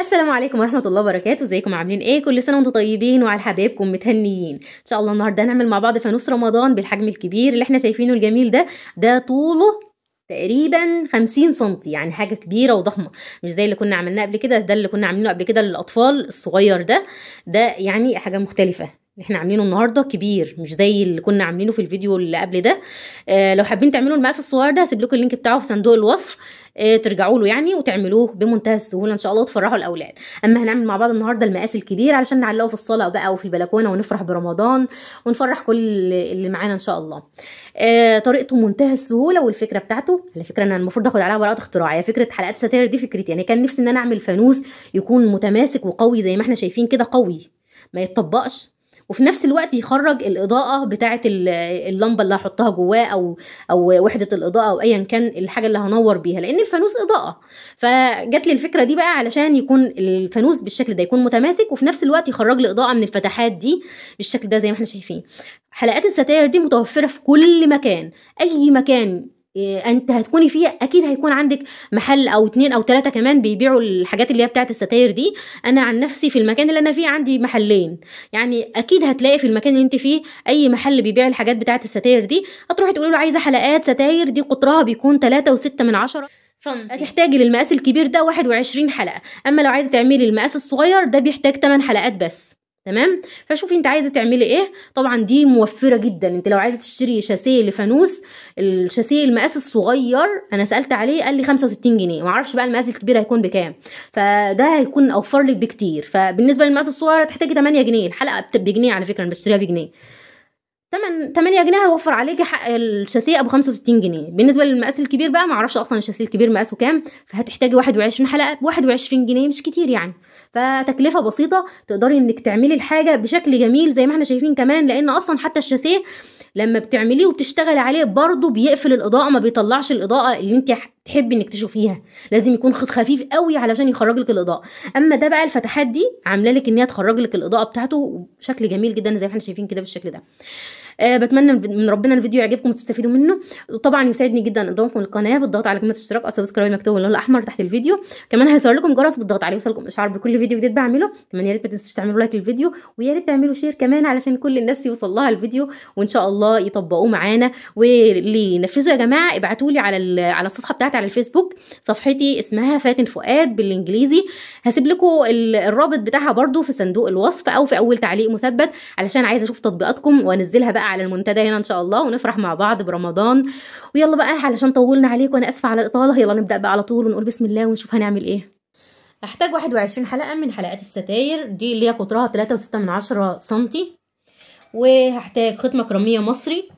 السلام عليكم ورحمه الله وبركاته ازيكم عاملين ايه كل سنه وانتم طيبين وعلى حبايبكم متهنيين ان شاء الله النهارده هنعمل مع بعض فانوس رمضان بالحجم الكبير اللي احنا شايفينه الجميل ده ده طوله تقريبا 50 سم يعني حاجه كبيره وضخمه مش زي اللي كنا عملناه قبل كده ده اللي كنا عاملينه قبل كده للاطفال الصغير ده ده يعني حاجه مختلفه اللي احنا عاملينه النهارده كبير مش زي اللي كنا عاملينه في الفيديو اللي قبل ده آه لو حابين تعملوا المقاس الصغير ده هسيب لكم اللينك بتاعه في صندوق الوصف آه ترجعوا له يعني وتعملوه بمنتهى السهوله ان شاء الله وتفرحوا الاولاد اما هنعمل مع بعض النهارده المقاس الكبير علشان نعلقه في الصاله بقى وفي البلكونه ونفرح برمضان ونفرح كل اللي معانا ان شاء الله آه طريقته منتهى السهوله والفكره بتاعته على فكره انا المفروض اخد عليها براءه اختراع هي فكره حلقات ساتير دي فكرتي يعني كان نفسي ان انا اعمل فانوس يكون متماسك وقوي زي ما احنا شايفين كده قوي ما يتطبقش وفي نفس الوقت يخرج الاضاءه بتاعه اللمبه اللي هحطها جواه او او وحده الاضاءه او ايا كان الحاجه اللي هنور بيها لان الفانوس اضاءه فجت لي الفكره دي بقى علشان يكون الفانوس بالشكل ده يكون متماسك وفي نفس الوقت يخرج لي اضاءه من الفتحات دي بالشكل ده زي ما احنا شايفين حلقات الستاير دي متوفره في كل مكان اي مكان إيه، انت هتكوني فيه اكيد هيكون عندك محل او اتنين او تلاتة كمان بيبيعوا الحاجات اللي هي بتاعت الستاير دي انا عن نفسي في المكان اللي انا فيه عندي محلين يعني اكيد هتلاقي في المكان اللي انت فيه اي محل بيبيع الحاجات بتاعت الستاير دي هتروحي تقولي له عايزه حلقات ستاير دي قطرها بيكون تلاتة وستة من عشرة سنتي هتحتاجي للمقاس الكبير ده 21 حلقه اما لو عايزه تعملي المقاس الصغير ده بيحتاج 8 حلقات بس تمام فشوفي انت عايزه تعملي ايه طبعا دي موفره جدا انت لو عايزه تشتري شاسيه لفانوس الشاسيه المقاس الصغير انا سالت عليه قال لي 65 جنيه معرفش بقى المقاس الكبير هيكون بكام فده هيكون اوفر لك بكتير فبالنسبه للمقاس الصغير هتحتاجي 8 جنيه الحلقه بجنيه على فكره انا بشتريها بجنيه تمن 8 جنيه هيوفر عليكي حق الشاسيه ابو 65 جنيه بالنسبه للمقاس الكبير بقى معرفش اصلا الشاسيه الكبير مقاسه كام فهتحتاجي 21 حلقه ب 21 جنيه مش كتير يعني فتكلفه بسيطه تقدري انك تعملي الحاجه بشكل جميل زي ما احنا شايفين كمان لان اصلا حتى الشاسيه لما بتعمليه وبتشتغلي عليه برضه بيقفل الاضاءه ما بيطلعش الاضاءه اللي انت تحبي انك تشوفيها لازم يكون خيط خفيف قوي علشان يخرج لك الاضاءه اما ده بقى الفتحات دي عامله لك ان هي تخرج لك الاضاءه بتاعته بشكل جميل جدا زي ما احنا شايفين كده بالشكل ده آه، بتمنى من ربنا الفيديو يعجبكم وتستفيدوا منه وطبعا يسعدني جدا انضمامكم للقناه بالضغط على كلمه الاشتراك او سبسكرايب مكتوب باللون الاحمر تحت الفيديو كمان هيظهر لكم جرس بالضغط عليه يوصلكم اشعار بكل فيديو جديد بعمله كمان يا ريت ما تنسوش تعملوا لايك للفيديو ويا ريت تعملوا شير كمان علشان كل الناس يوصل لها الفيديو وان شاء الله يطبقوه معانا واللي ينفذوا يا جماعه ابعتوا لي على على الصفحه بتاعتي على الفيسبوك صفحتي اسمها فاتن فؤاد بالانجليزي هسيب لكم الرابط بتاعها برده في صندوق الوصف او في اول تعليق مثبت علشان عايزه اشوف تطبيقاتكم وانزلها بقى على المنتدى هنا ان شاء الله ونفرح مع بعض برمضان ويلا بقى علشان طولنا عليكم وانا اسفه على الاطاله يلا نبدا بقى على طول ونقول بسم الله ونشوف هنعمل ايه هحتاج 21 حلقه من حلقات الستاير دي اللي هي قطرها 3.6 سنتي وهحتاج خيط مكرميه مصري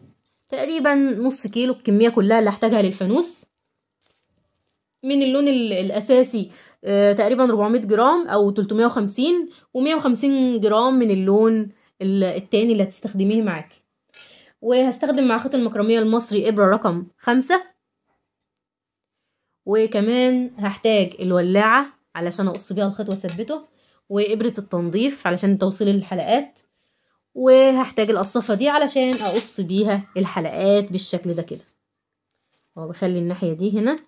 تقريبا نص كيلو الكميه كلها اللي هحتاجها للفانوس من اللون الاساسي آه، تقريبا 400 جرام او 350 و150 جرام من اللون التاني اللي هتستخدميه معاكي وهستخدم مع خيط المكرمية المصري إبرة رقم خمسة وكمان هحتاج الولاعة علشان أقص بيها الخيط وأثبته وإبرة التنظيف علشان توصيل الحلقات وهحتاج القصافة دي علشان أقص بيها الحلقات بالشكل ده كده هو بخلي الناحية دي هنا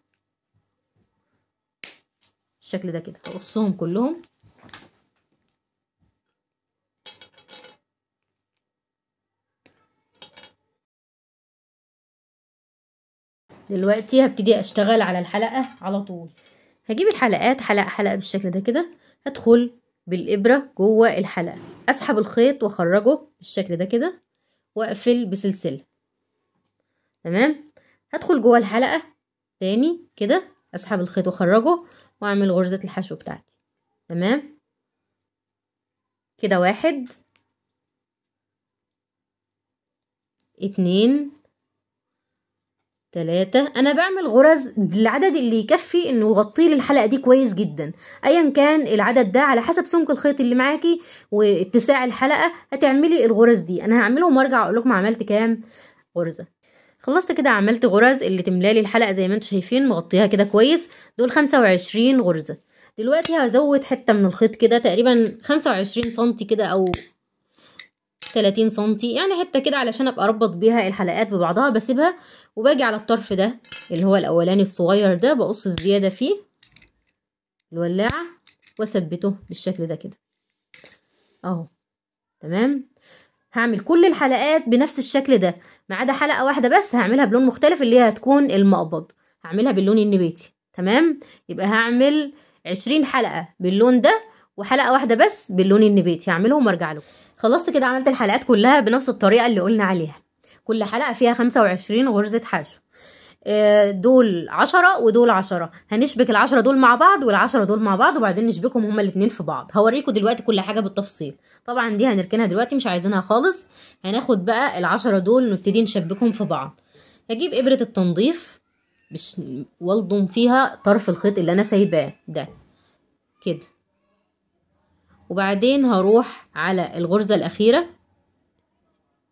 بالشكل ده كده هقصهم كلهم دلوقتي هبتدي اشتغل على الحلقة على طول هجيب الحلقات حلقة حلقة بالشكل ده كده هدخل بالإبرة جوه الحلقة أسحب الخيط وأخرجه بالشكل ده كده وأقفل بسلسلة تمام هدخل جوه الحلقة تاني كده أسحب الخيط وأخرجه وأعمل غرزة الحشو بتاعتي تمام كده واحد اتنين ثلاثة أنا بعمل غرز بالعدد اللي يكفي إنه يغطي لي الحلقة دي كويس جدا أيا كان العدد ده على حسب سمك الخيط اللي معاكي واتساع الحلقة هتعملي الغرز دي أنا هعملهم وأرجع أقول لكم عملت كام غرزة خلصت كده عملت غرز اللي تملالي الحلقة زي ما انتم شايفين مغطيها كده كويس دول خمسة وعشرين غرزة دلوقتي هزود حتة من الخيط كده تقريبا خمسة وعشرين سنتي كده أو 30 سم يعني حته كده علشان ابقى اربط بيها الحلقات ببعضها بسيبها وباجي على الطرف ده اللي هو الاولاني الصغير ده بقص الزياده فيه الولاعه واثبته بالشكل ده كده اهو تمام هعمل كل الحلقات بنفس الشكل ده ما عدا حلقه واحده بس هعملها بلون مختلف اللي هي هتكون المقبض هعملها باللون النباتي تمام يبقى هعمل عشرين حلقه باللون ده وحلقه واحده بس باللون النباتي هعملهم وارجع لكم خلصت كده عملت الحلقات كلها بنفس الطريقه اللي قلنا عليها كل حلقه فيها 25 غرزه حشو آه، دول عشرة ودول عشرة هنشبك العشرة دول مع بعض والعشرة دول مع بعض وبعدين نشبكهم هما الاتنين في بعض هوريكم دلوقتي كل حاجة بالتفصيل طبعا دي هنركنها دلوقتي مش عايزينها خالص هناخد بقى العشرة دول نبتدي نشبكهم في بعض هجيب ابرة التنظيف مش والضم فيها طرف الخيط اللي انا سايباه ده كده وبعدين هروح على الغرزة الأخيرة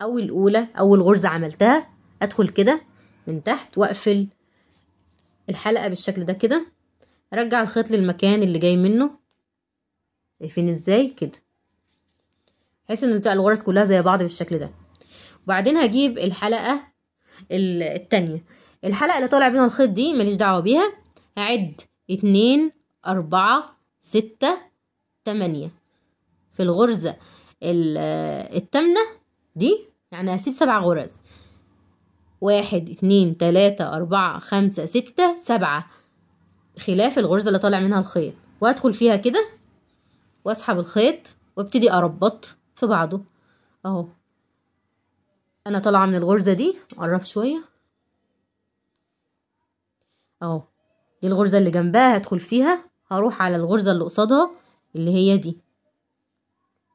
أو الأولى أول غرزة عملتها أدخل كده من تحت وأقفل الحلقة بالشكل ده كده أرجع الخيط للمكان اللي جاي منه شايفين ازاي كده بحيث ان تبقى الغرز كلها زي بعض بالشكل ده وبعدين هجيب الحلقة التانية الحلقة اللي طالع منها الخيط دي ماليش دعوة بيها هعد اتنين أربعة ستة تمانية في الغرزة التامنة دي يعني هسيب سبع غرز واحد اتنين تلاتة أربعة خمسة ستة سبعة خلاف الغرزة اللي طالع منها الخيط وأدخل فيها كده وأسحب الخيط وابتدي أربط في بعضه أهو أنا طالعة من الغرزة دي أقرب شوية أهو دي الغرزة اللي جنبها هدخل فيها هروح على الغرزة اللي قصادها اللي هي دي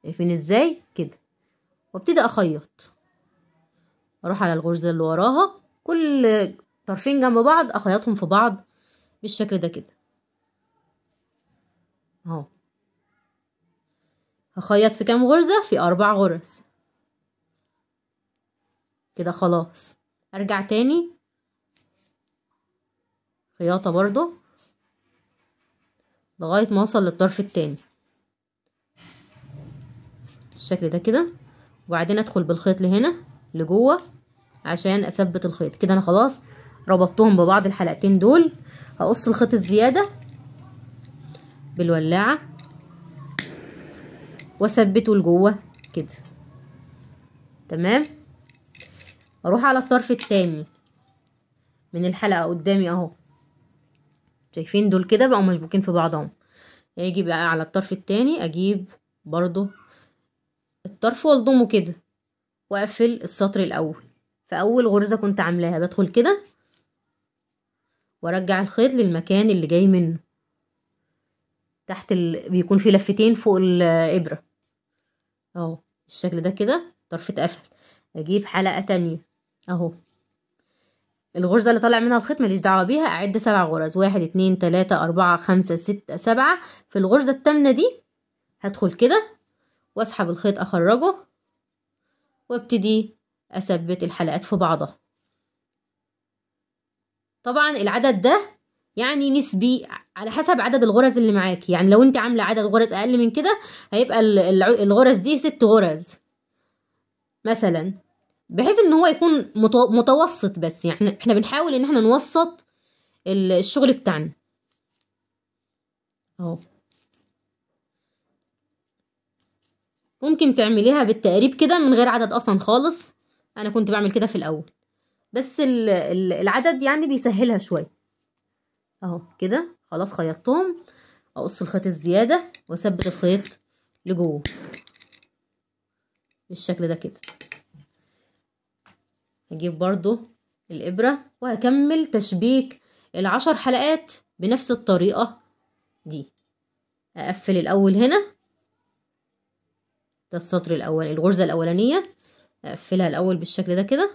شايفين ازاي كده وابتدي اخيط اروح على الغرزه اللي وراها كل طرفين جنب بعض اخيطهم في بعض بالشكل ده كده اهو هخيط في كام غرزه في اربع غرز كده خلاص ارجع تاني خياطه برضو لغايه ما اوصل للطرف التاني بالشكل ده كده وبعدين ادخل بالخيط لهنا لجوه عشان اثبت الخيط كده انا خلاص ربطتهم ببعض الحلقتين دول هقص الخيط الزياده بالولاعه واثبته لجوه كده تمام اروح على الطرف التاني من الحلقه قدامي اهو شايفين دول كده بقوا مشبوكين في بعضهم يجي بقى على الطرف التاني اجيب برضو الطرف والضمه كده واقفل السطر الاول في اول غرزه كنت عاملاها بدخل كده وارجع الخيط للمكان اللي جاي منه تحت ال... بيكون في لفتين فوق الابره اهو الشكل ده كده طرف اتقفل اجيب حلقه تانية اهو الغرزه اللي طالع منها الخيط ماليش دعوه بيها اعد سبع غرز واحد اتنين تلاته اربعه خمسه سته سبعه في الغرزه التامنه دي هدخل كده واسحب الخيط اخرجه وابتدي اثبت الحلقات في بعضها طبعا العدد ده يعني نسبي على حسب عدد الغرز اللي معاكي يعني لو انت عامله عدد غرز اقل من كده هيبقى الغرز دي ست غرز مثلا بحيث ان هو يكون متوسط بس يعني احنا بنحاول ان احنا نوسط الشغل بتاعنا اهو ممكن تعمليها بالتقريب كده من غير عدد اصلا خالص انا كنت بعمل كده في الاول بس العدد يعني بيسهلها شويه اهو كده خلاص خيطتهم اقص الخيط الزياده واثبت الخيط لجوه بالشكل ده كده هجيب برضو الابره وهكمل تشبيك العشر حلقات بنفس الطريقه دي اقفل الاول هنا ده السطر الاول الغرزه الاولانيه اقفلها آه، الاول بالشكل ده كده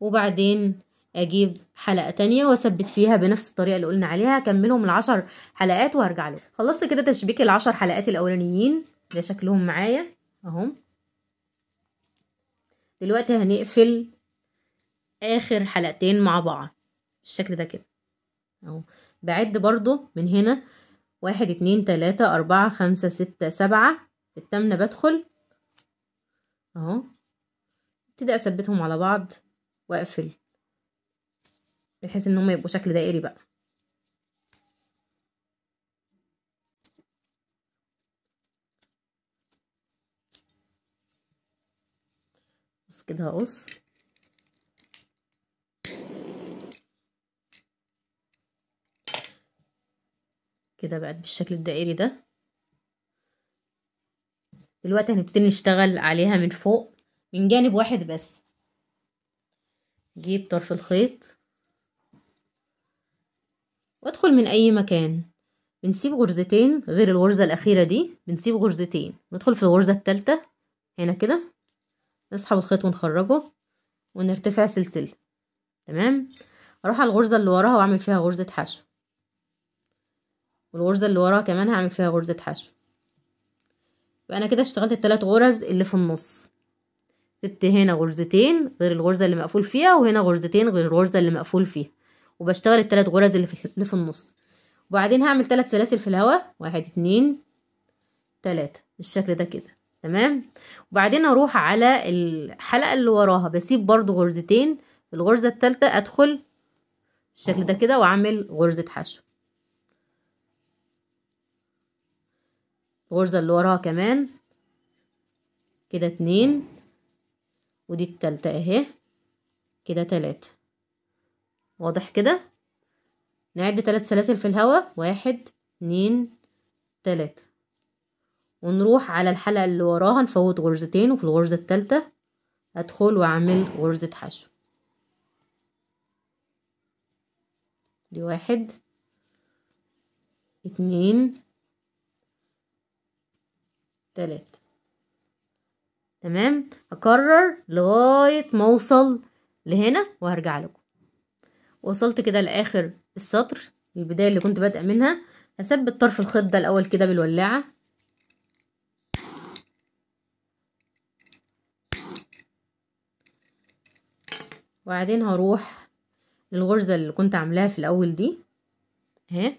وبعدين اجيب حلقه تانية واثبت فيها بنفس الطريقه اللي قلنا عليها اكملهم العشر حلقات وهرجع لكم خلصت كده تشبيك العشر حلقات الاولانيين ده شكلهم معايا اهم دلوقتي هنقفل اخر حلقتين مع بعض بالشكل ده كده اهو بعد برضو من هنا واحد اتنين تلاتة اربعة خمسة ستة سبعة في التامنة بدخل اهو ابتدي اثبتهم على بعض واقفل بحيث ان هم يبقوا شكل دائري بقى بس كده هقص كده بقت بالشكل الدائري ده دلوقتي هنبتدي نشتغل عليها من فوق من جانب واحد بس جيب طرف الخيط وادخل من اي مكان بنسيب غرزتين غير الغرزة الاخيرة دي بنسيب غرزتين ندخل في الغرزة التالتة هنا كده نسحب الخيط ونخرجه ونرتفع سلسلة تمام اروح على الغرزة اللي وراها واعمل فيها غرزة حشو والغرزة اللي وراها كمان هعمل فيها غرزة حشو يبقى انا كده اشتغلت الثلاث غرز اللي في النص سبت هنا غرزتين غير الغرزه اللي مقفول فيها وهنا غرزتين غير الغرزه اللي مقفول فيها وبشتغل الثلاث غرز اللي في النص وبعدين هعمل ثلاث سلاسل في الهواء واحد اتنين تلاتة بالشكل ده كده تمام وبعدين اروح على الحلقه اللي وراها بسيب برضو غرزتين الغرزه الثالثه ادخل بالشكل ده كده واعمل غرزه حشو الغرزة اللي وراها كمان كده اتنين ودي التالتة اهي كده تلاتة واضح كده نعد تلات سلاسل في الهوا واحد اتنين تلاتة ونروح على الحلقة اللي وراها نفوت غرزتين وفي الغرزة التالتة ادخل واعمل غرزة حشو دي واحد اتنين تلاتة تمام اكرر لغاية ما اوصل لهنا وهرجع لكم وصلت كده لاخر السطر البداية اللي كنت بادئة منها هثبت طرف الخيط ده الاول كده بالولاعة وبعدين هروح للغرزة اللي كنت عاملاها في الاول دي اهي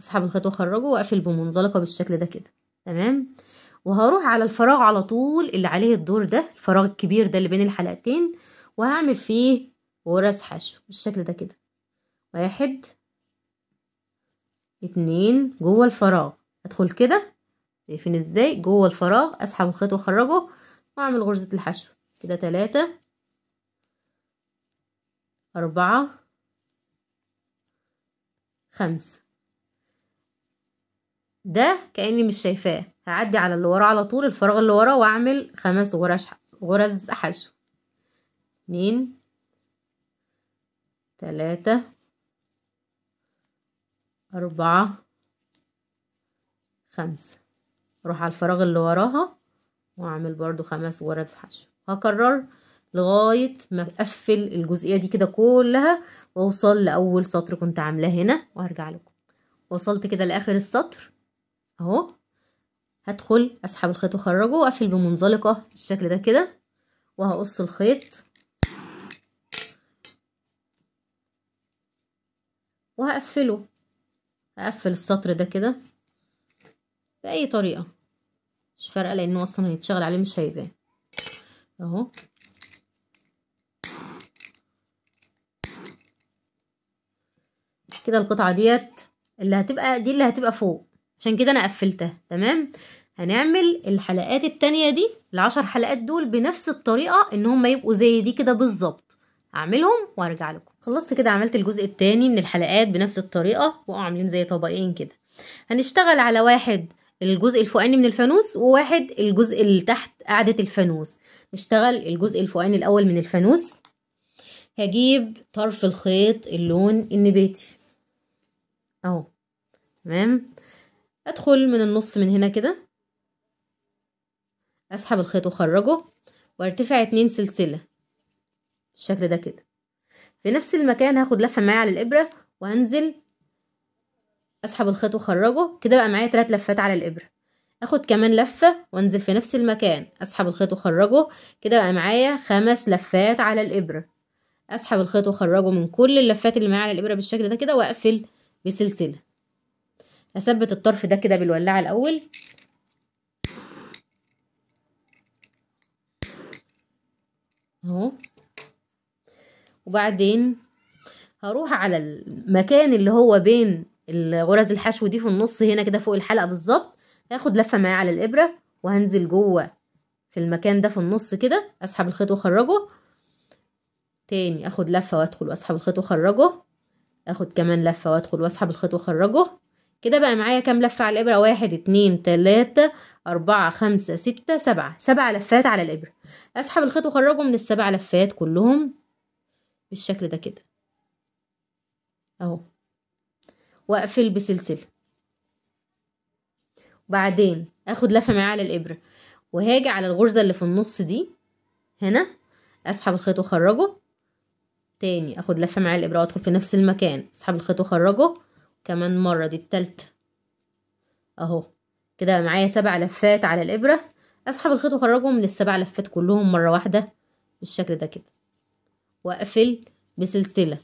اسحب الخيط واخرجه واقفل بمنزلقة بالشكل ده كده تمام وهروح على الفراغ على طول اللي عليه الدور ده الفراغ الكبير ده اللي بين الحلقتين وهعمل فيه غرز حشو بالشكل ده كده واحد اتنين جوه الفراغ ادخل كده شايفين ازاي جوه الفراغ اسحب الخيط واخرجه واعمل غرزة الحشو كده تلاتة أربعة خمسة ده كاني مش شايفاه هعدي على اللي وراه على طول الفراغ اللي وراه واعمل خمس غرز غرز حشو اتنين تلاتة أربعة خمسة اروح على الفراغ اللي وراها واعمل برضو خمس غرز حشو هكرر لغاية ما اقفل الجزئية دي كده كلها واوصل لأول سطر كنت عاملاه هنا وهرجع لكم وصلت كده لآخر السطر اهو هدخل اسحب الخيط واخرجه واقفل بمنزلقه بالشكل ده كده وهقص الخيط وهقفله هقفل السطر ده كده باي طريقه مش فارقه لانه اصلا هيتشغل عليه مش هيبان اهو كده القطعه ديت اللي هتبقى دي اللي هتبقى فوق عشان كده انا قفلتها تمام هنعمل الحلقات التانية دي العشر حلقات دول بنفس الطريقة ان هم يبقوا زي دي كده بالظبط اعملهم وارجع لكم خلصت كده عملت الجزء التاني من الحلقات بنفس الطريقة وقعوا عاملين زي طبقين كده هنشتغل على واحد الجزء الفوقاني من الفانوس وواحد الجزء اللي تحت قاعدة الفانوس نشتغل الجزء الفوقاني الأول من الفانوس هجيب طرف الخيط اللون النباتي اهو تمام ادخل من النص من هنا كده اسحب الخيط واخرجه وارتفع اتنين سلسله بالشكل ده كده في نفس المكان هاخد لفه معايا على الابره وهنزل اسحب الخيط واخرجه كده بقى معايا تلات لفات على الابره اخد كمان لفه وانزل في نفس المكان اسحب الخيط واخرجه كده بقى معايا خمس لفات على الابره اسحب الخيط واخرجه من كل اللفات اللي معايا على الابره بالشكل ده كده واقفل بسلسله اثبت الطرف ده كده بالولاعه الاول اهو وبعدين هروح على المكان اللي هو بين الغرز الحشو دي في النص هنا كده فوق الحلقه بالظبط هاخد لفه معايا على الابره وهنزل جوه في المكان ده في النص كده اسحب الخيط واخرجه تاني اخد لفه وادخل واسحب الخيط واخرجه اخد كمان لفه وادخل واسحب الخيط واخرجه كده بقى معايا كام لفة على الإبرة واحد اتنين تلاتة أربعة خمسة ستة سبعة سبع لفات على الإبرة أسحب الخيط وأخرجه من السبع لفات كلهم بالشكل ده كده أهو وأقفل بسلسلة وبعدين أخد لفة معايا على الإبرة وهاجي على الغرزة اللي في النص دي هنا أسحب الخيط وأخرجه تاني أخد لفة معايا الإبرة وأدخل في نفس المكان أسحب الخيط وأخرجه كمان مرة دي التالتة اهو كده معايا سبع لفات على الابرة اسحب الخيط واخرجهم من السبع لفات كلهم مرة واحدة بالشكل ده كده واقفل بسلسلة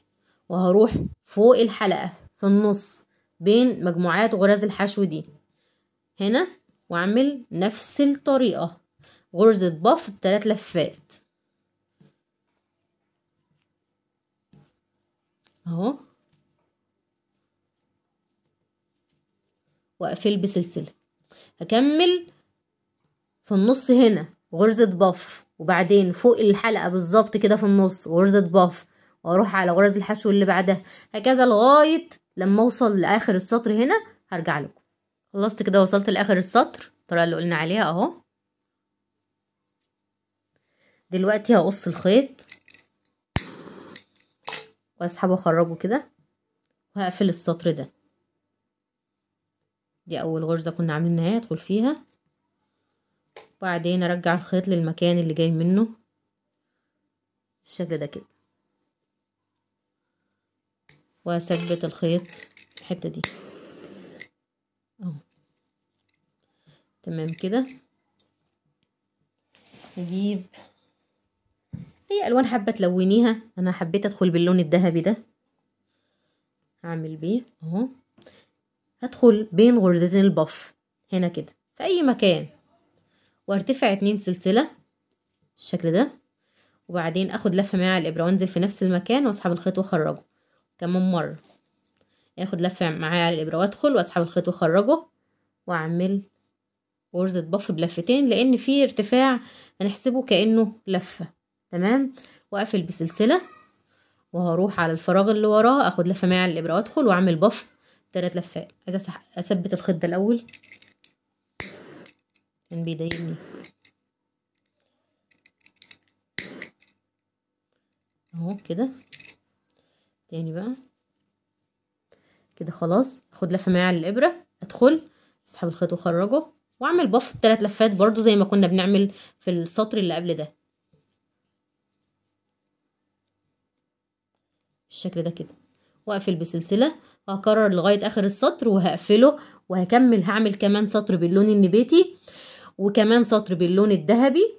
وهروح فوق الحلقة في النص بين مجموعات غرز الحشو دي هنا واعمل نفس الطريقة غرزة بف بثلاث لفات اهو واقفل بسلسله هكمل في النص هنا غرزه باف وبعدين فوق الحلقه بالظبط كده في النص غرزه باف واروح على غرز الحشو اللي بعدها هكذا لغايه لما اوصل لاخر السطر هنا هرجع لكم خلصت كده وصلت لاخر السطر الطريقه اللي قلنا عليها اهو دلوقتي هقص الخيط واسحبه واخرجه كده وهقفل السطر ده دي اول غرزة كنا عاملينها هدخل فيها وبعدين ارجع الخيط للمكان اللي جاي منه بالشكل ده كده واثبت الخيط الحتة دي اهو تمام كده نجيب اي الوان حابه تلونيها انا حبيت ادخل باللون الذهبي ده هعمل بيه اهو هدخل بين غرزتين البف هنا كده في اي مكان وارتفع اتنين سلسلة بالشكل ده وبعدين اخد لفة مع الابرة وانزل في نفس المكان واسحب الخيط واخرجه كمان مرة يعني اخد لفة معايا على الابرة وادخل واسحب الخيط واخرجه واعمل غرزة بف بلفتين لان في ارتفاع هنحسبه كأنه لفة تمام واقفل بسلسلة وهروح على الفراغ اللي وراه اخد لفة معايا على الابرة وادخل واعمل بف ثلاث لفات عايزه اثبت الخيط ده الاول كان بيضايقني اهو كده تاني بقى كده خلاص اخد لفه معايا على الابره ادخل اسحب الخيط واخرجه واعمل بف ثلاث لفات برضو زي ما كنا بنعمل في السطر اللي قبل ده بالشكل ده كده واقفل بسلسله هكرر لغايه اخر السطر وهقفله وهكمل هعمل كمان سطر باللون النباتي وكمان سطر باللون الذهبي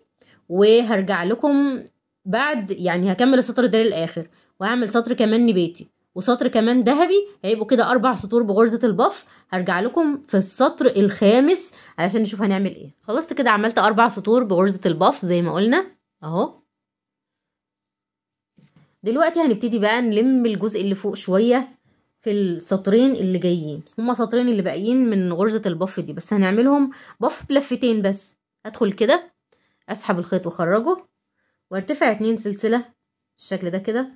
وهرجع لكم بعد يعني هكمل السطر ده للاخر وهعمل سطر كمان نباتي وسطر كمان ذهبي هيبقوا كده اربع سطور بغرزه البف هرجع لكم في السطر الخامس علشان نشوف هنعمل ايه خلصت كده عملت اربع سطور بغرزه البف زي ما قلنا اهو دلوقتي هنبتدي بقى نلم الجزء اللي فوق شويه في السطرين اللي جايين هما سطرين اللي باقيين من غرزه البف دي بس هنعملهم بف بلفتين بس ادخل كده اسحب الخيط واخرجه وارتفع اتنين سلسله بالشكل ده كده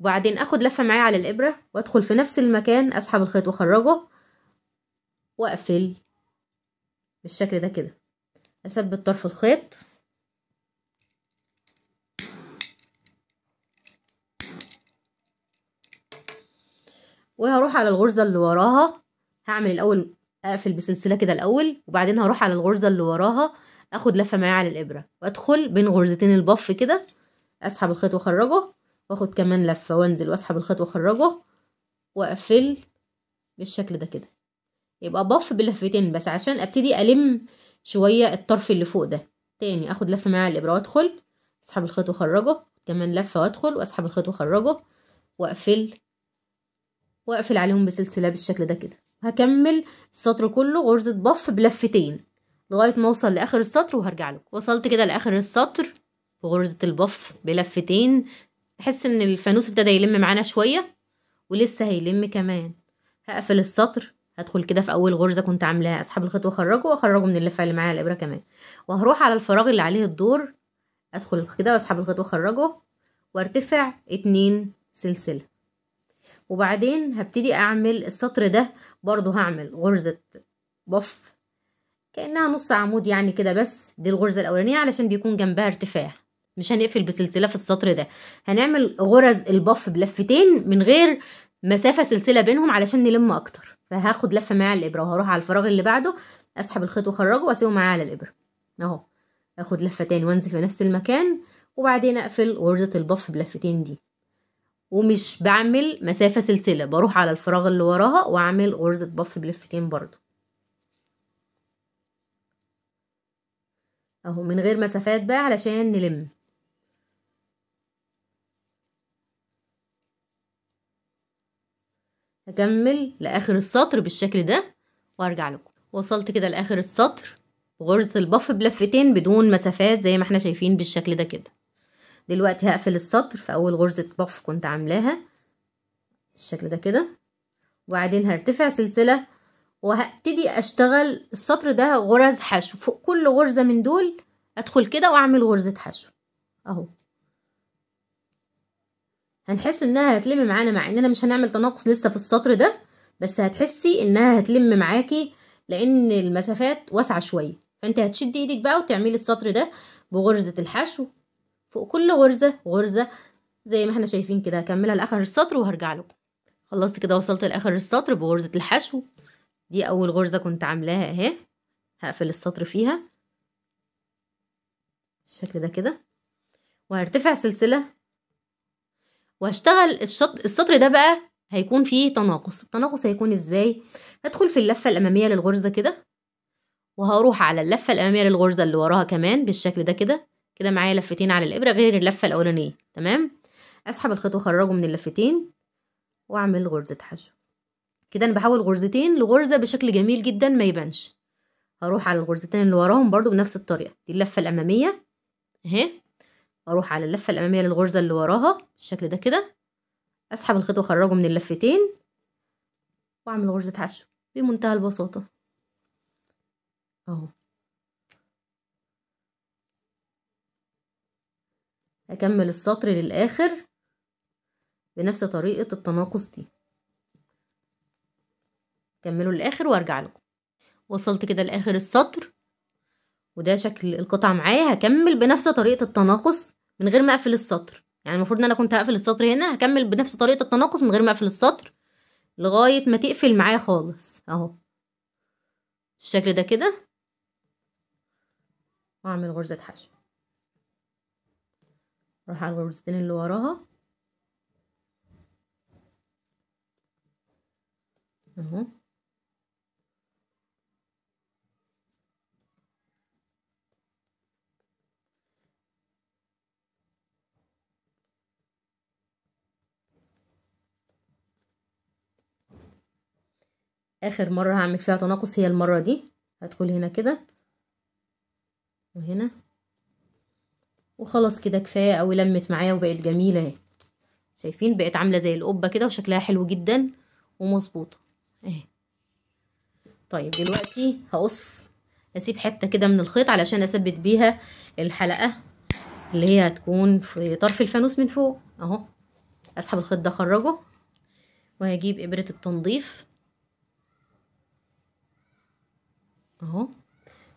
وبعدين اخد لفه معايا على الابره وادخل في نفس المكان اسحب الخيط واخرجه واقفل بالشكل ده كده اثبت طرف الخيط وهروح على الغرزة اللي وراها هعمل الأول أقفل بسلسلة كده الأول وبعدين هروح على الغرزة اللي وراها أخد لفة معايا على الإبرة وأدخل بين غرزتين البف كده أسحب الخيط وأخرجه وأخد كمان لفة وأنزل وأسحب الخيط وأخرجه وأقفل بالشكل ده كده يبقى بف بلفتين بس عشان أبتدي ألم شوية الطرف اللي فوق ده تاني أخد لفة معايا على الإبرة وأدخل أسحب الخيط وأخرجه كمان لفة وأدخل وأسحب الخيط وأخرجه وأقفل واقفل عليهم بسلسله بالشكل ده كده هكمل السطر كله غرزه بف بلفتين لغايه ما اوصل لاخر السطر وهرجع لكم وصلت كده لاخر السطر بغرزه البف بلفتين تحس ان الفانوس ابتدى يلم معانا شويه ولسه هيلم كمان هقفل السطر هدخل كده في اول غرزه كنت عاملاها اسحب الخيط واخرجه واخرجه من اللفه اللي معايا الابره كمان وهروح على الفراغ اللي عليه الدور ادخل كده واسحب الخيط واخرجه وارتفع اتنين سلسله وبعدين هبتدي اعمل السطر ده برضو هعمل غرزة بف كأنها نص عمود يعني كده بس دي الغرزة الأولانية علشان بيكون جنبها ارتفاع مش هنقفل بسلسلة في السطر ده هنعمل غرز البف بلفتين من غير مسافة سلسلة بينهم علشان نلم أكتر فهاخد لفة معايا الإبرة وهروح على الفراغ اللي بعده أسحب الخيط وأخرجه وأسيبه معايا على الإبرة أهو أخد لفة تاني وأنزل في نفس المكان وبعدين أقفل غرزة البف بلفتين دي ومش بعمل مسافة سلسلة بروح على الفراغ اللي وراها واعمل غرزة بف بلفتين برضو اهو من غير مسافات بقى علشان نلم هكمل لاخر السطر بالشكل ده وارجع لكم وصلت كده لاخر السطر غرزة البف بلفتين بدون مسافات زي ما احنا شايفين بالشكل ده كده دلوقتي هقفل السطر في اول غرزة بف كنت عاملاها بالشكل ده كده وبعدين هرتفع سلسلة وهبتدي اشتغل السطر ده غرز حشو فوق كل غرزة من دول ادخل كده واعمل غرزة حشو اهو هنحس انها هتلم معانا مع اننا مش هنعمل تناقص لسه في السطر ده بس هتحسي انها هتلم معاكي لان المسافات واسعه شويه فانت هتشدي ايدك بقى وتعملي السطر ده بغرزه الحشو فوق كل غرزة غرزة زي ما احنا شايفين كده هكملها لاخر السطر وهرجع لكم خلصت كده وصلت لاخر السطر بغرزة الحشو دي اول غرزة كنت عاملاها اهي هقفل السطر فيها الشكل ده كده وهرتفع سلسلة وهشتغل الشط... السطر ده بقى هيكون فيه تناقص التناقص هيكون ازاي هدخل في اللفة الامامية للغرزة كده وهروح على اللفة الامامية للغرزة اللي وراها كمان بالشكل ده كده كده معايا لفتين على الابره غير اللفه الاولانيه تمام اسحب الخيط واخرجه من اللفتين واعمل غرزه حشو كده انا بحول غرزتين لغرزه بشكل جميل جدا ما يبانش هروح على الغرزتين اللي وراهم برضو بنفس الطريقه دي اللفه الاماميه اهي اروح على اللفه الاماميه للغرزه اللي وراها بالشكل ده كده اسحب الخيط واخرجه من اللفتين واعمل غرزه حشو بمنتهى البساطه اهو هكمل السطر للآخر بنفس طريقة التناقص دي كملوا للآخر وارجع لكم وصلت كده لآخر السطر وده شكل القطعة معايا هكمل بنفس طريقة التناقص من غير ما اقفل السطر يعني المفروض ان انا كنت هقفل السطر هنا هكمل بنفس طريقة التناقص من غير ما اقفل السطر لغاية ما تقفل معايا خالص اهو الشكل ده كده واعمل غرزة حشو اروح على الغرزتين اللي وراها اهو اخر مره هعمل فيها تناقص هي المره دي هدخل هنا كده وهنا وخلاص كده كفايه قوي لمت معايا وبقت جميله اهي شايفين بقت عامله زي القبه كده وشكلها حلو جدا ومظبوطه اهي طيب دلوقتي هقص اسيب حته كده من الخيط علشان اثبت بيها الحلقه اللي هي هتكون في طرف الفانوس من فوق اهو اسحب الخيط ده اخرجه وهجيب ابره التنظيف اهو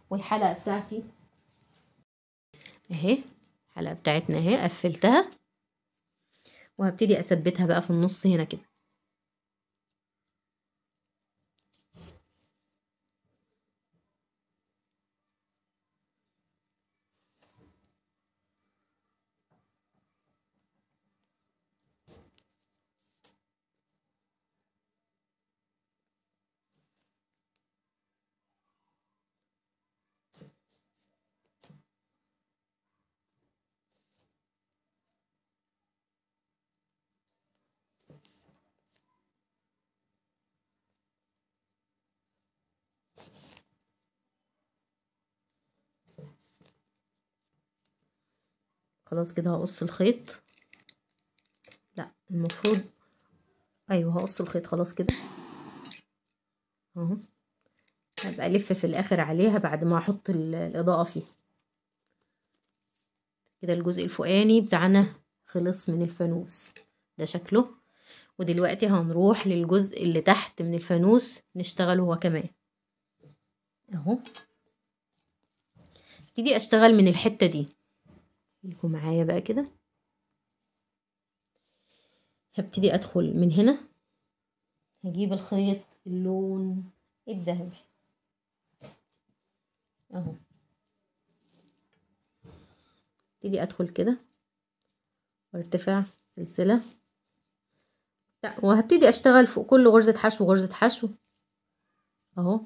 والحلقه بتاعتي اهي الحلقة بتاعتنا اهي قفلتها وهبتدي اثبتها بقى في النص هنا كده خلاص كده هقص الخيط لا المفروض ايوه هقص الخيط خلاص كده اهو هبقى الف في الاخر عليها بعد ما احط الاضاءه فيه كده الجزء الفوقاني بتاعنا خلص من الفانوس ده شكله ودلوقتي هنروح للجزء اللي تحت من الفانوس نشتغله هو كمان اهو ابتدي اشتغل من الحته دي لكم معايا بقى كده هبتدي ادخل من هنا هجيب الخيط اللون الذهبي اهو ابتدي ادخل كده وارتفع سلسله وهبتدي اشتغل فوق كل غرزه حشو غرزه حشو اهو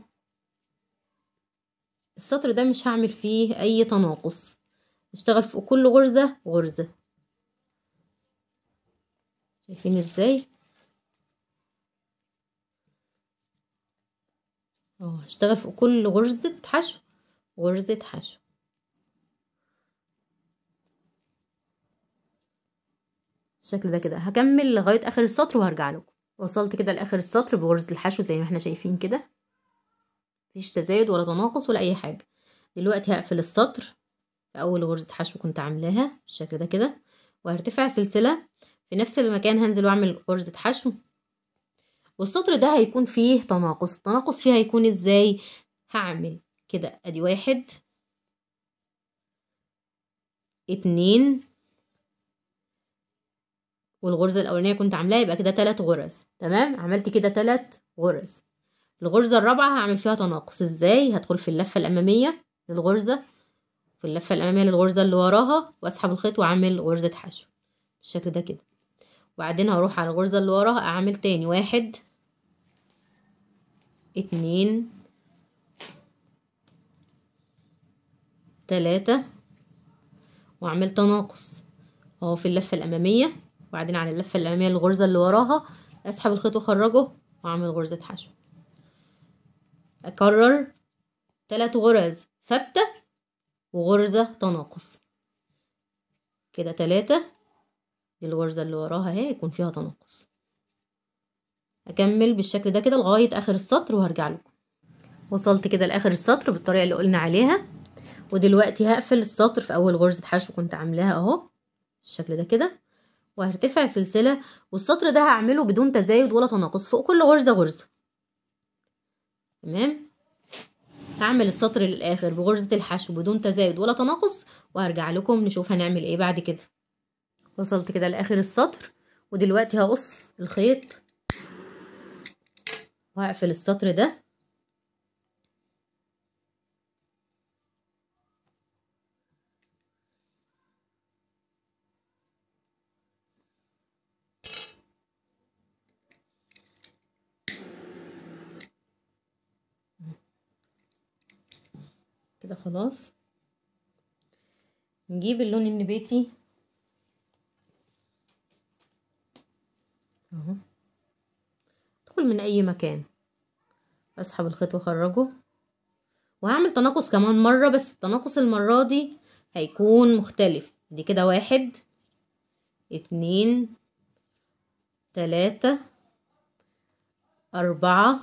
السطر ده مش هعمل فيه اي تناقص نشتغل فوق كل غرزة غرزة شايفين ازاي اهو هشتغل فوق كل غرزة حشو غرزة حشو الشكل ده كده هكمل لغاية اخر السطر وهرجع لكم وصلت كده لاخر السطر بغرزة الحشو زي ما احنا شايفين كده مفيش تزايد ولا تناقص ولا اي حاجة دلوقتي هقفل السطر اول غرزه حشو كنت عاملاها بالشكل ده كده وهرتفع سلسله في نفس المكان هنزل واعمل غرزه حشو والسطر ده هيكون فيه تناقص التناقص فيه هيكون ازاي هعمل كده ادي واحد اتنين والغرزه الاولانيه كنت عاملاها يبقى كده تلات غرز تمام عملت كده تلات غرز الغرزه الرابعه هعمل فيها تناقص ازاي هدخل في اللفه الاماميه للغرزه في اللفة الأمامية للغرزة اللي وراها وأسحب الخيط وأعمل غرزة حشو بالشكل ده كده وبعدين هروح على الغرزة اللي وراها أعمل تاني واحد اتنين تلاتة وأعمل تناقص أهو في اللفة الأمامية وبعدين على اللفة الأمامية للغرزه اللي وراها أسحب الخيط وأخرجه وأعمل غرزة حشو أكرر تلات غرز ثابتة وغرزة تناقص كده تلاتة دي الغرزة اللي وراها اهي يكون فيها تناقص اكمل بالشكل ده كده لغاية آخر السطر وهرجع لكم وصلت كده لآخر السطر بالطريقة اللي قلنا عليها ودلوقتي هقفل السطر في أول غرزة حشو كنت عاملاها اهو بالشكل ده كده وهرتفع سلسلة والسطر ده هعمله بدون تزايد ولا تناقص فوق كل غرزة غرزة تمام هعمل السطر للاخر بغرزة الحشو بدون تزايد ولا تناقص وهرجع لكم نشوف هنعمل ايه بعد كده وصلت كده لاخر السطر ودلوقتي هقص الخيط وهقفل السطر ده كده خلاص نجيب اللون النباتي اهو ادخل من اي مكان اسحب الخيط واخرجه وهعمل تناقص كمان مرة بس التناقص المرة دي هيكون مختلف دي كده واحد اتنين تلاتة أربعة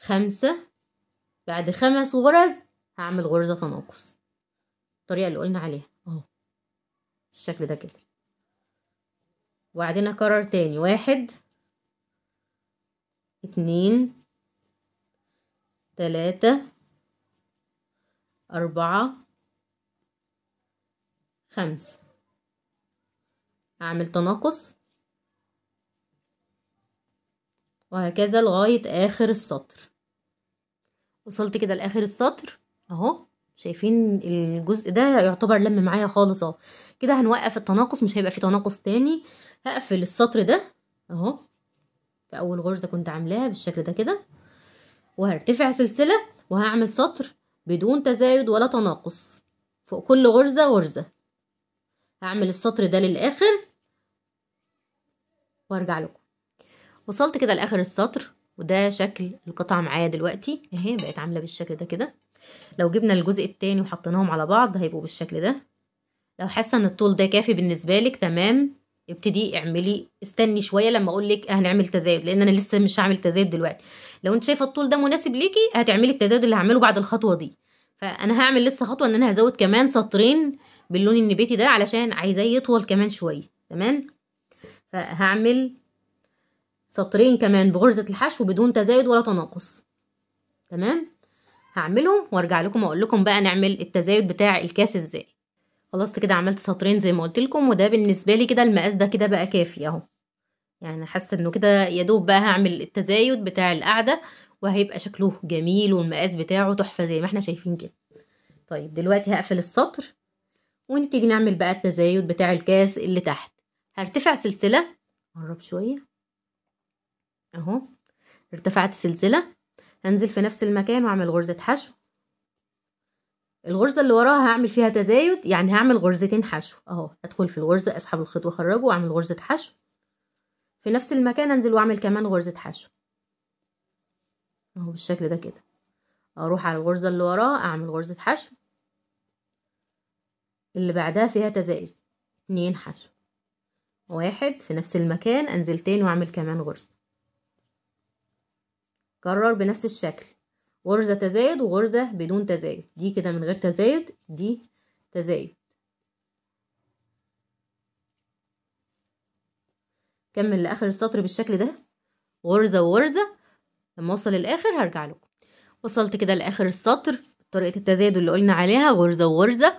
خمسة بعد خمس غرز هعمل غرزة تناقص الطريقة اللي قلنا عليها اهو بالشكل ده كده وبعدين اكرر تاني واحد اتنين تلاتة أربعة خمسة أعمل تناقص وهكذا لغاية آخر السطر وصلت كده لاخر السطر اهو شايفين الجزء ده يعتبر لم معايا خالص اهو كده هنوقف التناقص مش هيبقى فيه تناقص تاني هقفل السطر ده اهو في اول غرزه كنت عاملاها بالشكل ده كده وهرتفع سلسله وهعمل سطر بدون تزايد ولا تناقص فوق كل غرزه غرزه هعمل السطر ده للاخر وارجع لكم وصلت كده لاخر السطر وده شكل القطعة معايا دلوقتي اهي بقت عاملة بالشكل ده كده لو جبنا الجزء التاني وحطيناهم على بعض هيبقوا بالشكل ده لو حاسة ان الطول ده كافي بالنسبة لك تمام ابتدي اعملي استني شويه لما اقول لك هنعمل تزايد لان انا لسه مش هعمل تزايد دلوقتي لو انت شايفه الطول ده مناسب ليكي هتعملي التزايد اللي هعمله بعد الخطوه دي فانا هعمل لسه خطوه ان انا هزود كمان سطرين باللون النبيتي ده علشان عايزاه يطول كمان شويه تمام فهعمل سطرين كمان بغرزة الحشو بدون تزايد ولا تناقص تمام هعملهم وارجع لكم اقول لكم بقى نعمل التزايد بتاع الكاس ازاي خلصت كده عملت سطرين زي ما قلت لكم وده بالنسبه لي كده المقاس ده كده بقى كافي اهو يعني حاسه انه كده يا دوب بقى هعمل التزايد بتاع القعده وهيبقى شكله جميل والمقاس بتاعه تحفه زي ما احنا شايفين كده طيب دلوقتي هقفل السطر ونبتدي نعمل بقى التزايد بتاع الكاس اللي تحت هرتفع سلسله قرب شويه اهو ارتفعت السلسلة هنزل في نفس المكان واعمل غرزة حشو الغرزة اللي وراها هعمل فيها تزايد يعني هعمل غرزتين حشو اهو ادخل في الغرزة اسحب الخيط واخرجه واعمل غرزة حشو في نفس المكان انزل واعمل كمان غرزة حشو اهو بالشكل ده كده اروح على الغرزة اللي وراها اعمل غرزة حشو اللي بعدها فيها تزايد اتنين حشو واحد في نفس المكان انزل تاني واعمل كمان غرزة كرر بنفس الشكل غرزة تزايد وغرزة بدون تزايد دي كده من غير تزايد دي تزايد كمل لاخر السطر بالشكل ده غرزة وغرزة لما اوصل للاخر هرجع لكم وصلت كده لاخر السطر طريقة التزايد اللي قلنا عليها غرزة وغرزة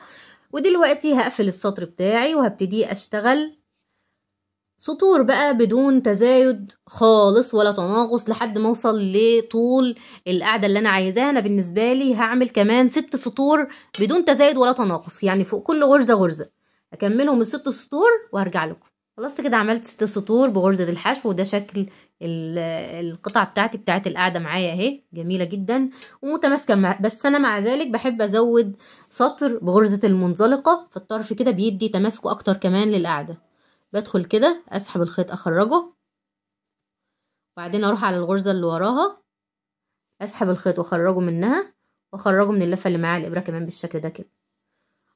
ودلوقتي هقفل السطر بتاعي وهبتدي اشتغل سطور بقى بدون تزايد خالص ولا تناقص لحد ما اوصل لطول القعده اللي انا عايزاها انا بالنسبه لي هعمل كمان ست سطور بدون تزايد ولا تناقص يعني فوق كل غرزه غرزه اكملهم الست سطور وهرجع لكم خلصت كده عملت ست سطور بغرزه الحشو وده شكل القطع بتاعتي بتاعت القعده معايا اهي جميله جدا ومتماسكه بس انا مع ذلك بحب ازود سطر بغرزه المنزلقه في الطرف كده بيدي تماسكه اكتر كمان للقعده بدخل كده اسحب الخيط اخرجه وبعدين اروح على الغرزة اللي وراها اسحب الخيط واخرجه منها واخرجه من اللفة اللي معايا الابرة كمان بالشكل ده كده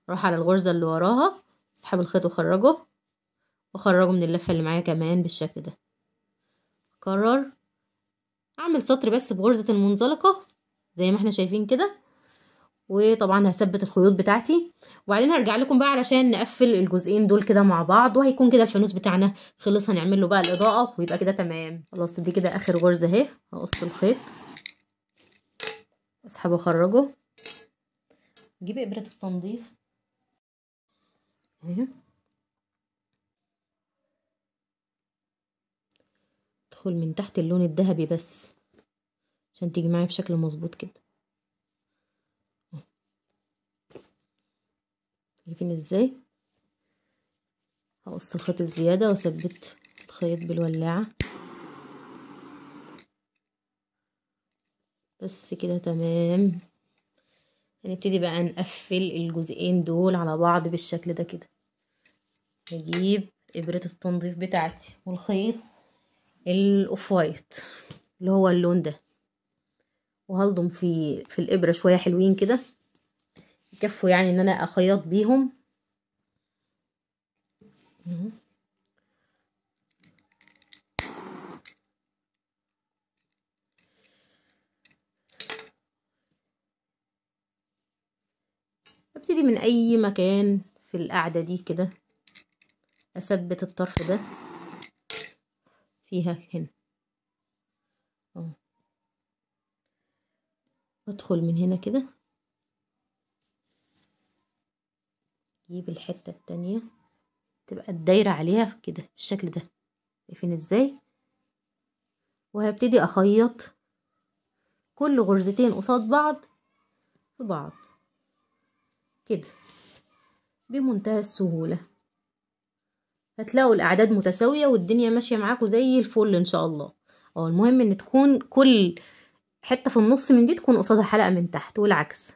اروح على الغرزة اللي وراها اسحب الخيط واخرجه واخرجه من اللفة اللي معايا كمان بالشكل ده اكرر اعمل سطر بس بغرزة المنزلقة زي ما احنا شايفين كده وطبعا هثبت الخيوط بتاعتي وبعدين هرجع لكم بقى علشان نقفل الجزئين دول كده مع بعض وهيكون كده الفانوس بتاعنا خلص هنعمل له بقى الاضاءه ويبقى كده تمام خلاص دي كده اخر غرزه اهي هقص الخيط اسحب واخرجه جيب ابره التنظيف اهي ادخل من تحت اللون الذهبي بس عشان تيجي معايا بشكل مظبوط كده شايفين ازاي هقص الخيط الزيادة واثبت الخيط بالولاعة بس كده تمام هنبتدي بقى نقفل الجزئين دول على بعض بالشكل ده كده هجيب ابرة التنظيف بتاعتي والخيط الاوف وايت اللي هو اللون ده وهلضم في في الابره شويه حلوين كده يكفوا يعني ان انا اخيط بيهم ابتدي من اي مكان في القاعدة دي كده اثبت الطرف ده فيها هنا اهو ادخل من هنا كده جيب الحتة التانية تبقى الدايرة عليها كده بالشكل ده شايفين ازاي وهبتدي اخيط كل غرزتين قصاد بعض في بعض كده بمنتهى السهولة هتلاقوا الاعداد متساوية والدنيا ماشية معاكم زي الفل ان شاء الله او المهم ان تكون كل حتة في النص من دي تكون قصادها حلقة من تحت والعكس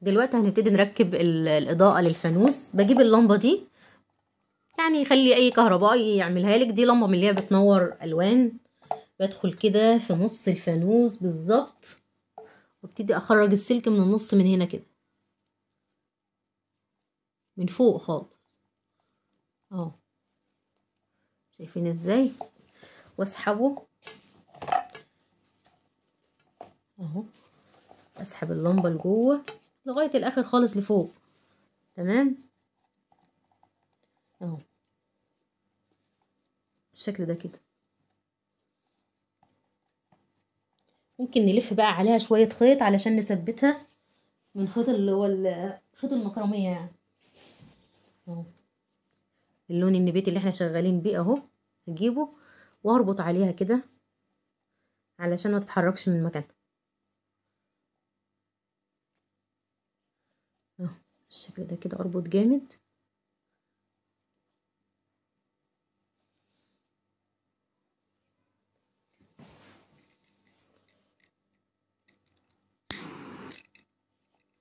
دلوقتي هنبتدي نركب الاضاءه للفانوس بجيب اللمبه دي يعني خلي اي كهربائي يعملها لك دي لمبه من اللي هي بتنور الوان بدخل كده في نص الفانوس بالظبط وابتدي اخرج السلك من النص من هنا كده من فوق خالص اهو شايفين ازاي واسحبه اهو اسحب اللمبه لجوه لغاية الاخر خالص لفوق تمام اهو الشكل ده كده ممكن نلف بقى عليها شوية خيط علشان نثبتها من خيط اللي هو خيط المكرمية يعني اللون النبيتي اللي احنا شغالين بيه اهو هجيبه واربط عليها كده علشان ما تتحركش من مكانها بالشكل ده كده اربط جامد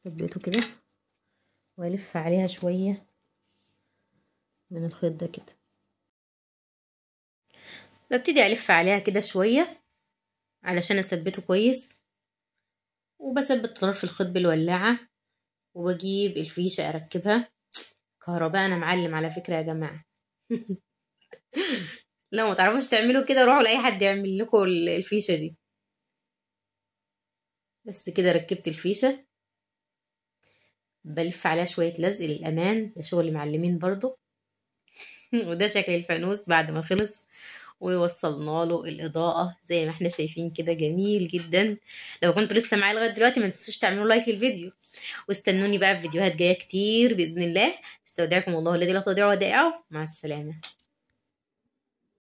ثبته كده والف عليها شويه من الخيط ده كده ببتدي الف عليها كده شويه علشان اثبته كويس وبثبت طرف الخيط بالولاعه وبجيب الفيشة أركبها كهرباء أنا معلم على فكرة يا جماعة لو متعرفوش تعملوا كده روحوا لأي حد يعمل لكم الفيشة دي بس كده ركبت الفيشة بلف عليها شوية لزق للأمان ده شغل معلمين برضو وده شكل الفانوس بعد ما خلص ووصلنا له الاضاءه زي ما احنا شايفين كده جميل جدا لو كنتوا لسه معايا لغايه دلوقتي ما تنسوش تعملوا لايك للفيديو واستنوني بقى في فيديوهات جايه كتير باذن الله استودعكم الله الذي لا تضيع ودائعه مع السلامه